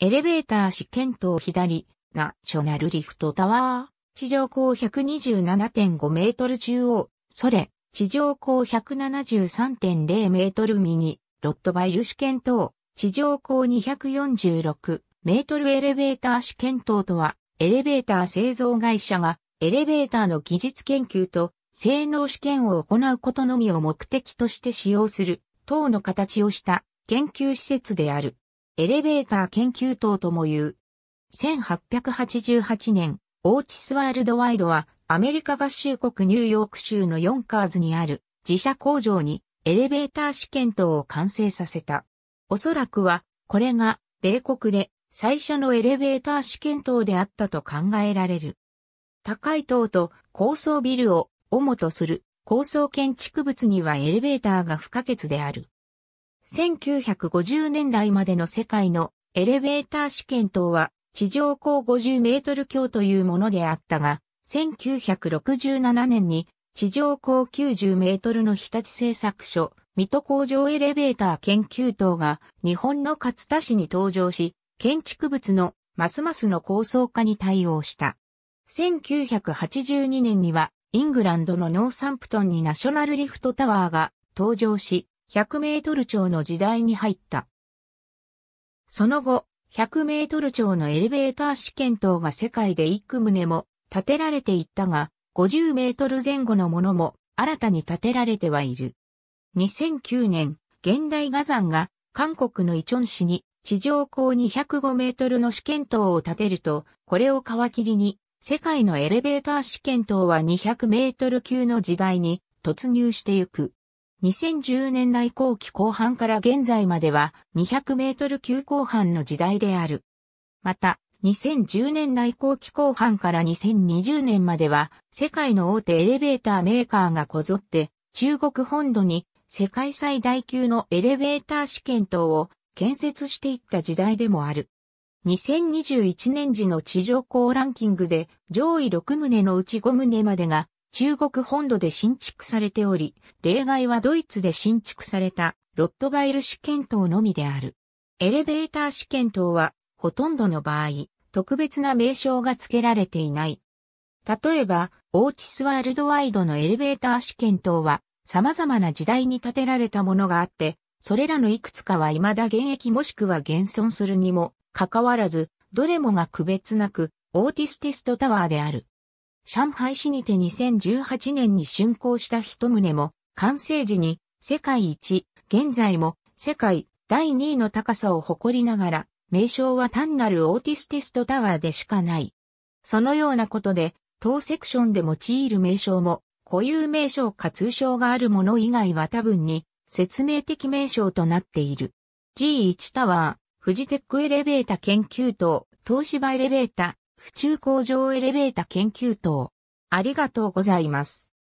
エレベーター試験等左、ナショナルリフトタワー、地上高127.5メートル中央、ソレ、地上高173.0メートル右、ロットバイル試験等、地上高246メートルエレベーター試験等とは、エレベーター製造会社が、エレベーターの技術研究と、性能試験を行うことのみを目的として使用する、等の形をした研究施設である。エレベーター研究棟とも言う。1888年、オーチスワールドワイドはアメリカ合衆国ニューヨーク州のヨンカーズにある自社工場にエレベーター試験棟を完成させた。おそらくは、これが米国で最初のエレベーター試験棟であったと考えられる。高い棟と高層ビルを主とする高層建築物にはエレベーターが不可欠である。1950年代までの世界のエレベーター試験等は地上高50メートル強というものであったが、1967年に地上高90メートルの日立製作所、水戸工場エレベーター研究棟が日本の勝田市に登場し、建築物のますますの高層化に対応した。1982年にはイングランドのノーサンプトンにナショナルリフトタワーが登場し、100メートル超の時代に入った。その後、100メートル超のエレベーター試験等が世界で幾棟も建てられていったが、50メートル前後のものも新たに建てられてはいる。2009年、現代画山が韓国のイチョン市に地上高205メートルの試験塔を建てると、これを皮切りに、世界のエレベーター試験塔は200メートル級の時代に突入してゆく。2010年代後期後半から現在までは200メートル級後半の時代である。また、2010年代後期後半から2020年までは、世界の大手エレベーターメーカーがこぞって、中国本土に世界最大級のエレベーター試験等を建設していった時代でもある。2021年時の地上高ランキングで上位6棟のうち5棟までが中国本土で新築されており、例外はドイツで新築されたロットバイル試験等のみである。エレベーター試験等は、ほとんどの場合、特別な名称が付けられていない。例えば、オーチスワールドワイドのエレベーター試験等は、様々な時代に建てられたものがあって、それらのいくつかは未だ現役もしくは現存するにも、かかわらず、どれもが区別なく、オーティステストタワーである。上海市にて2018年に竣工した一棟も、完成時に世界一、現在も世界第2位の高さを誇りながら、名称は単なるオーティスティストタワーでしかない。そのようなことで、当セクションで用いる名称も、固有名称か通称があるもの以外は多分に、説明的名称となっている。G1 タワー、フジテックエレベータ研究棟、東芝エレベータ、府中工場エレベータ研究棟。ありがとうございます。